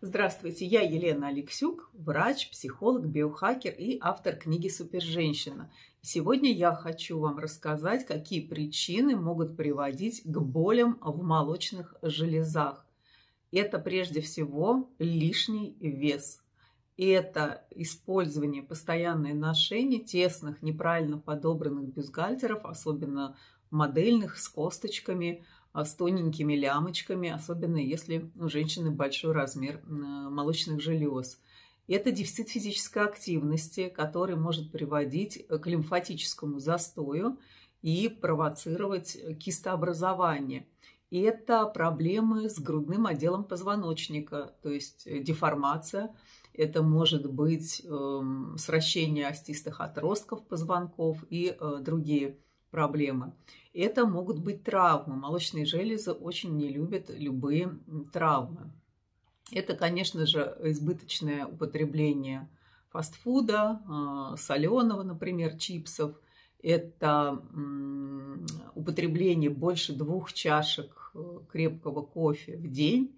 Здравствуйте, я Елена Алексюк, врач, психолог, биохакер и автор книги «Суперженщина». Сегодня я хочу вам рассказать, какие причины могут приводить к болям в молочных железах. Это прежде всего лишний вес. Это использование постоянное ношение тесных, неправильно подобранных бюстгальтеров, особенно модельных с косточками, а с тоненькими лямочками, особенно если у женщины большой размер э, молочных желез. Это дефицит физической активности, который может приводить э, к лимфатическому застою и провоцировать кистообразование. И это проблемы с грудным отделом позвоночника, то есть э, деформация. Это может быть эм, сращение остистых отростков позвонков и другие проблемы. Это могут быть травмы. Молочные железы очень не любят любые травмы. Это, конечно же, избыточное употребление фастфуда, а, соленого, например, чипсов. Это употребление больше двух чашек э, крепкого кофе в день.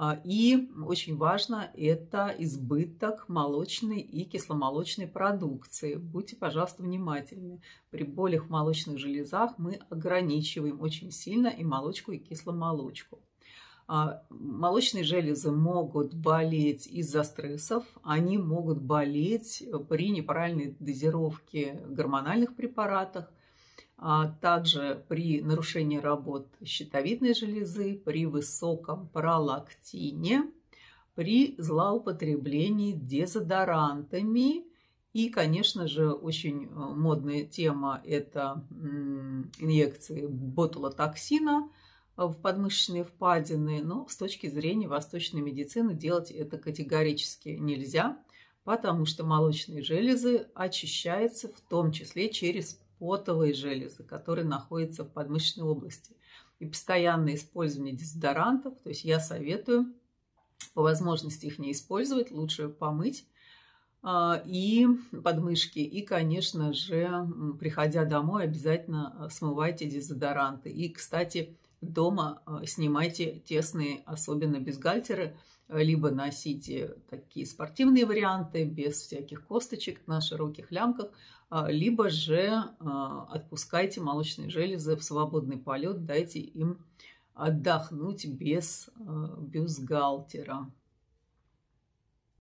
А, и очень важно, это избыток молочной и кисломолочной продукции. Будьте, пожалуйста, внимательны. При болях в молочных железах мы ограничиваем очень сильно и молочку, и кисломолочку. А, молочные железы могут болеть из-за стрессов, они могут болеть при неправильной дозировке гормональных препаратах, а также при нарушении работ щитовидной железы, при высоком пролактине, при злоупотреблении дезодорантами. И, конечно же, очень э, модная тема – это инъекции ботулотоксина в подмышечные впадины. Но с точки зрения восточной медицины делать это категорически нельзя, потому что молочные железы очищаются в том числе через потовые железы, которые находятся в подмышечной области. И постоянное использование дезодорантов, то есть я советую по возможности их не использовать, лучше помыть а, и подмышки. И, конечно же, приходя домой, обязательно а, смывайте дезодоранты. И, кстати, дома а, снимайте тесные, особенно бюстгальтеры, а, либо носите такие спортивные варианты без всяких косточек на широких лямках, а, либо же отпускайте молочные железы в свободный полет, дайте им отдохнуть без бюстгальтера.